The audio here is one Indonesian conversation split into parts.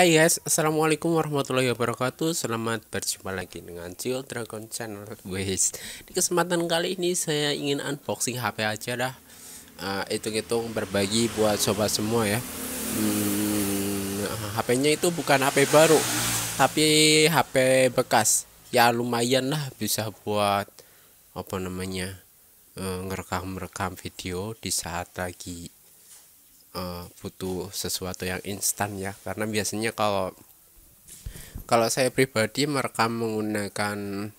Hai guys, Assalamualaikum warahmatullahi wabarakatuh Selamat berjumpa lagi dengan Chill Dragon Channel guys Di kesempatan kali ini saya ingin unboxing HP aja dah ah, Hitung-hitung uh, berbagi buat sobat semua ya hmm, HP-nya itu bukan HP baru Tapi HP bekas Ya lumayan lah bisa buat Apa namanya uh, Ngerekam-rekam video di saat lagi uh, butuh sesuatu yang instan ya karena biasanya kalau kalau saya pribadi merekam menggunakan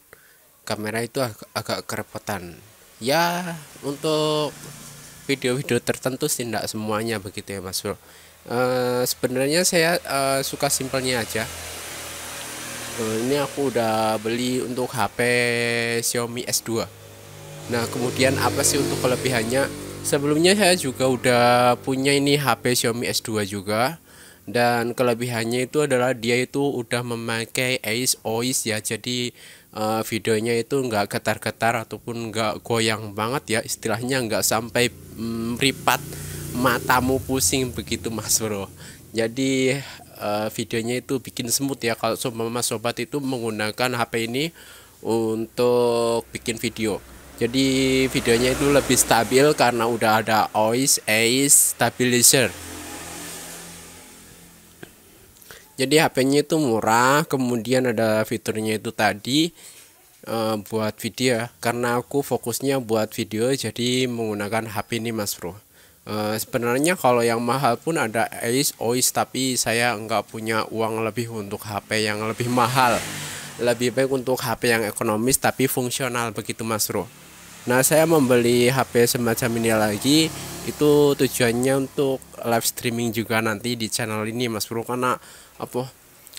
kamera itu ag agak kerepotan ya untuk video-video tertentu sih tidak semuanya begitu ya mas bro uh, sebenarnya saya uh, suka simpelnya aja uh, ini aku udah beli untuk HP Xiaomi S2 nah kemudian apa sih untuk kelebihannya sebelumnya saya juga udah punya ini HP Xiaomi S2 juga dan kelebihannya itu adalah dia itu udah memakai Ace OIS ya jadi uh, videonya itu nggak getar-getar ataupun nggak goyang banget ya istilahnya nggak sampai mm, matamu pusing begitu mas bro jadi uh, videonya itu bikin semut ya kalau sobat sobat itu menggunakan HP ini untuk bikin video jadi videonya itu lebih stabil karena udah ada OIS EIS, stabilizer jadi HP-nya itu murah kemudian ada fiturnya itu tadi e, buat video karena aku fokusnya buat video jadi menggunakan HP ini mas bro e, sebenarnya kalau yang mahal pun ada EIS, OIS tapi saya nggak punya uang lebih untuk HP yang lebih mahal lebih baik untuk HP yang ekonomis tapi fungsional begitu mas bro Nah, saya membeli HP semacam ini lagi itu tujuannya untuk live streaming juga nanti di channel ini Mas Bro karena apa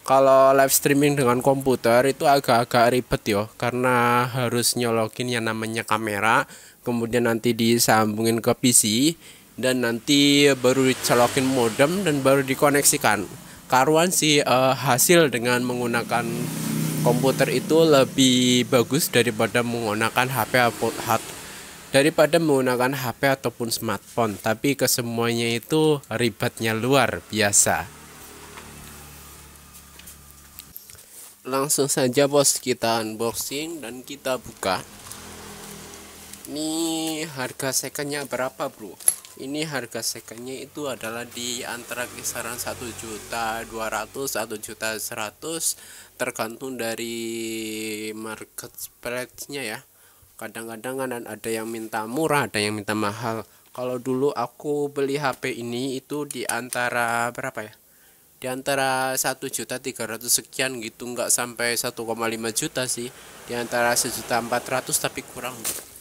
kalau live streaming dengan komputer itu agak-agak ribet ya karena harus nyolokin yang namanya kamera kemudian nanti disambungin ke PC dan nanti baru dicolokin modem dan baru dikoneksikan karuan sih uh, hasil dengan menggunakan komputer itu lebih bagus daripada menggunakan HP hard daripada menggunakan HP ataupun smartphone tapi kesemuanya itu ribetnya luar biasa langsung saja bos kita unboxing dan kita buka ini harga secondnya berapa bro ini harga secondnya itu adalah di antara kisaran 1 juta 200 1 juta 100 tergantung dari market spreadnya ya kadang-kadang kan ada yang minta murah ada yang minta mahal kalau dulu aku beli HP ini itu di antara berapa ya di antara 1 juta 300 sekian gitu nggak sampai 1,5 juta sih di antara 1 juta 400 tapi kurang gitu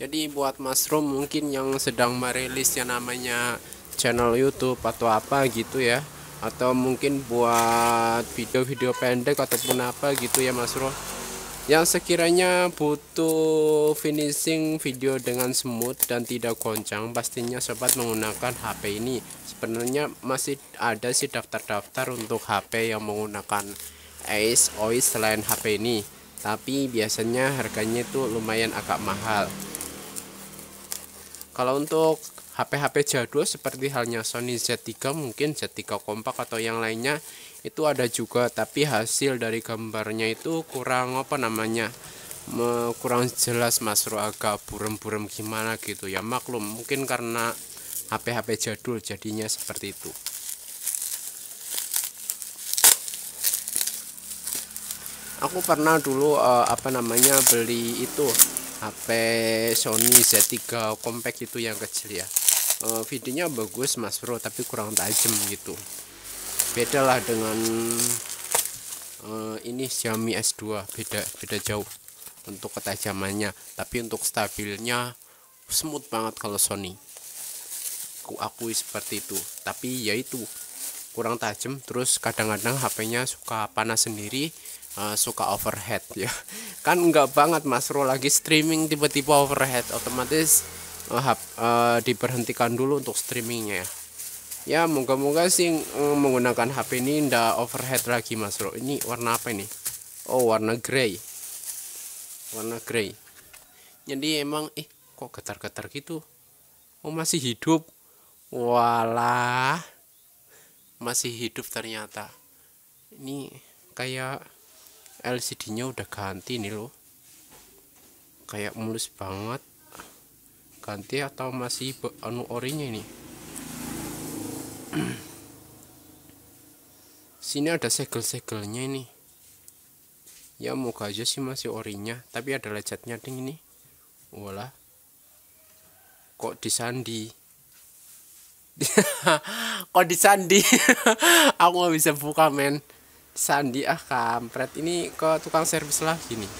jadi buat mushroom mungkin yang sedang merilis yang namanya channel YouTube atau apa gitu ya atau mungkin buat video-video pendek ataupun apa gitu ya Mas Bro yang sekiranya butuh finishing video dengan smooth dan tidak goncang pastinya sobat menggunakan HP ini sebenarnya masih ada sih daftar-daftar untuk HP yang menggunakan Ace OIS selain HP ini tapi biasanya harganya itu lumayan agak mahal kalau untuk HP-HP jadul seperti halnya Sony Z3 mungkin Z3 kompak atau yang lainnya itu ada juga tapi hasil dari gambarnya itu kurang apa namanya kurang jelas Mas agak burem-burem gimana gitu ya maklum mungkin karena HP-HP jadul jadinya seperti itu aku pernah dulu uh, apa namanya beli itu HP Sony Z3 compact itu yang kecil ya e, eh, videonya bagus mas bro tapi kurang tajam gitu bedalah dengan e, ini Xiaomi S2 beda beda jauh untuk ketajamannya tapi untuk stabilnya smooth banget kalau Sony aku akui seperti itu tapi yaitu kurang tajam terus kadang-kadang HP-nya suka panas sendiri uh, suka overhead ya kan nggak banget mas Ro lagi streaming tiba-tiba overhead otomatis uh, hap, uh, diberhentikan dulu untuk streamingnya ya ya moga-moga sih uh, menggunakan HP ini ndak overhead lagi mas Ro ini warna apa ini oh warna grey warna grey jadi emang eh kok getar-getar gitu oh masih hidup walah masih hidup ternyata ini kayak LCD-nya udah ganti nih loh kayak mulus banget ganti atau masih anu orinya ini sini ada segel-segelnya ini ya moga aja sih masih orinya tapi ada lecetnya ding ini walah kok disandi kok disandi aku gak bisa buka men Sandi ah kampret ini ke tukang servis lagi nih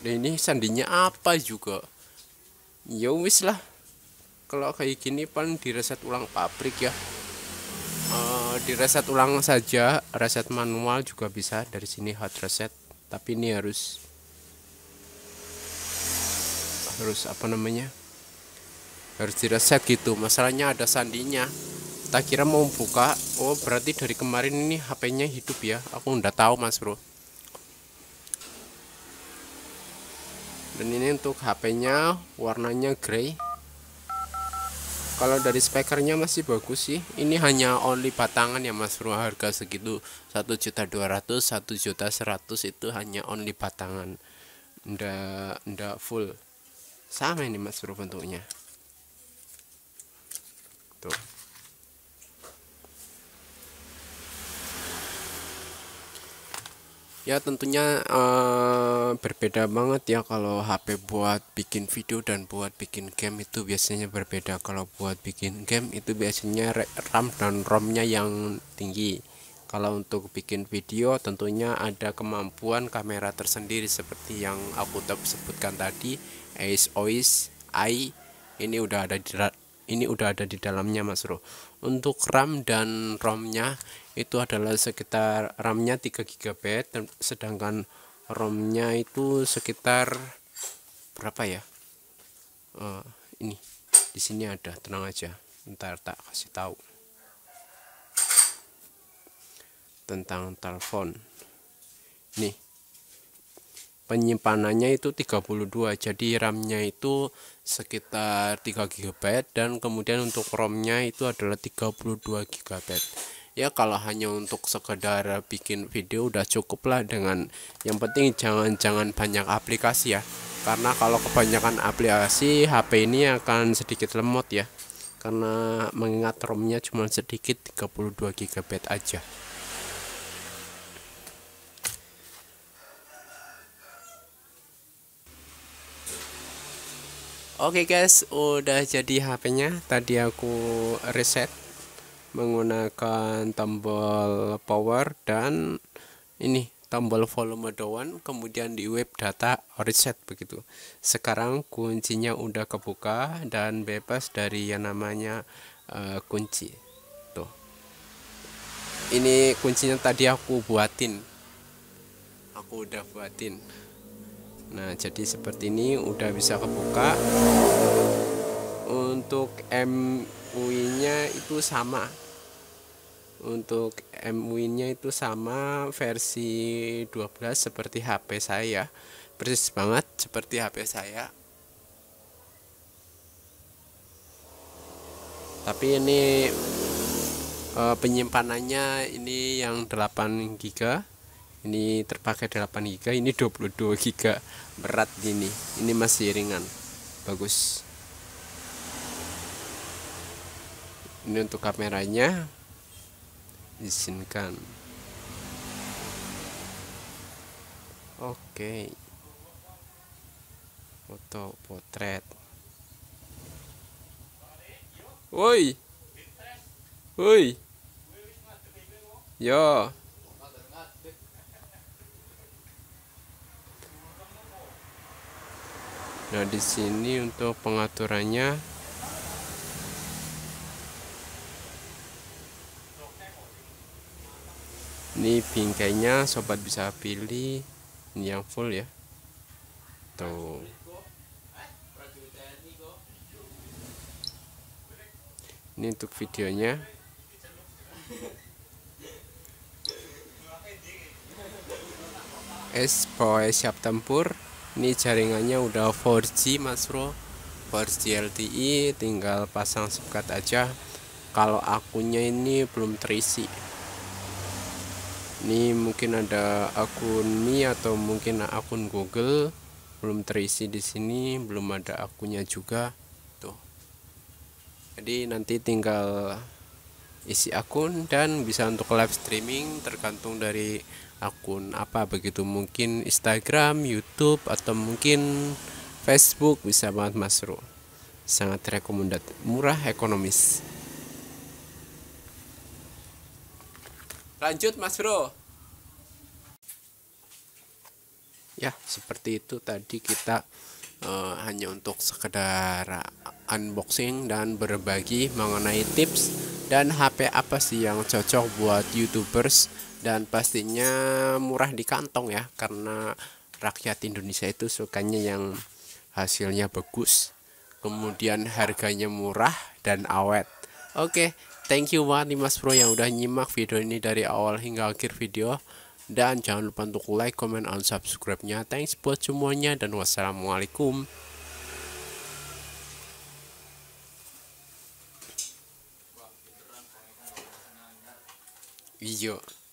dan ini sandinya apa juga ya wis lah kalau kayak gini paling direset ulang pabrik ya e, direset ulang saja reset manual juga bisa dari sini hot reset tapi ini harus harus apa namanya harus direset gitu masalahnya ada sandinya tak kira mau buka oh berarti dari kemarin ini HP-nya hidup ya aku udah tahu mas bro dan ini untuk HP-nya warnanya grey kalau dari spekernya masih bagus sih ini hanya only batangan ya mas bro harga segitu 1 juta 200 1 juta 100 itu hanya only batangan ndak ndak full sama ini mas bro bentuknya tuh ya tentunya uh, berbeda banget ya kalau HP buat bikin video dan buat bikin game itu biasanya berbeda kalau buat bikin game itu biasanya RAM dan ROM-nya yang tinggi kalau untuk bikin video tentunya ada kemampuan kamera tersendiri seperti yang aku sebutkan tadi AIS OIS ini udah ada di ini udah ada di dalamnya mas bro untuk RAM dan ROM-nya itu adalah sekitar RAM-nya 3 GB sedangkan ROM-nya itu sekitar berapa ya uh, ini di sini ada tenang aja ntar tak kasih tahu tentang telepon nih penyimpanannya itu 32 jadi RAM-nya itu sekitar 3 GB dan kemudian untuk ROM-nya itu adalah 32 GB ya kalau hanya untuk sekedar bikin video udah cukup lah dengan yang penting jangan-jangan banyak aplikasi ya karena kalau kebanyakan aplikasi HP ini akan sedikit lemot ya karena mengingat ROM-nya cuma sedikit 32 GB aja Oke okay guys, udah jadi HP-nya. Tadi aku reset menggunakan tombol power dan ini tombol volume down kemudian di web data reset begitu sekarang kuncinya udah kebuka dan bebas dari yang namanya uh, kunci tuh ini kuncinya tadi aku buatin aku udah buatin nah jadi seperti ini udah bisa kebuka untuk MUI nya itu sama untuk MUI nya itu sama versi 12 seperti HP saya persis banget seperti HP saya tapi ini eh, penyimpanannya ini yang 8 giga ini terpakai 8 giga ini 22 giga berat gini. ini masih ringan bagus ini untuk kameranya izinkan oke foto potret woi woi yo Nah, di sini untuk pengaturannya Ini bingkainya sobat bisa pilih ini yang full ya. Tuh. Ini untuk videonya. Es boy siap tempur ini jaringannya udah 4G mas bro 4G LTE tinggal pasang sekat aja kalau akunnya ini belum terisi ini mungkin ada akun Mi atau mungkin akun Google belum terisi di sini belum ada akunnya juga tuh jadi nanti tinggal isi akun dan bisa untuk live streaming tergantung dari akun apa begitu mungkin Instagram, YouTube atau mungkin Facebook bisa banget Mas masuk sangat rekomendat murah ekonomis lanjut mas bro ya seperti itu tadi kita uh, hanya untuk sekedar unboxing dan berbagi mengenai tips dan HP apa sih yang cocok buat youtubers dan pastinya murah di kantong ya karena rakyat Indonesia itu sukanya yang hasilnya bagus kemudian harganya murah dan awet oke okay, thank you banget nih mas bro yang udah nyimak video ini dari awal hingga akhir video dan jangan lupa untuk like, comment, and subscribe-nya. Thanks buat semuanya dan wassalamualaikum. Iya.